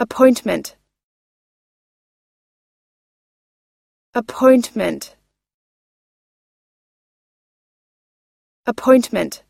appointment appointment appointment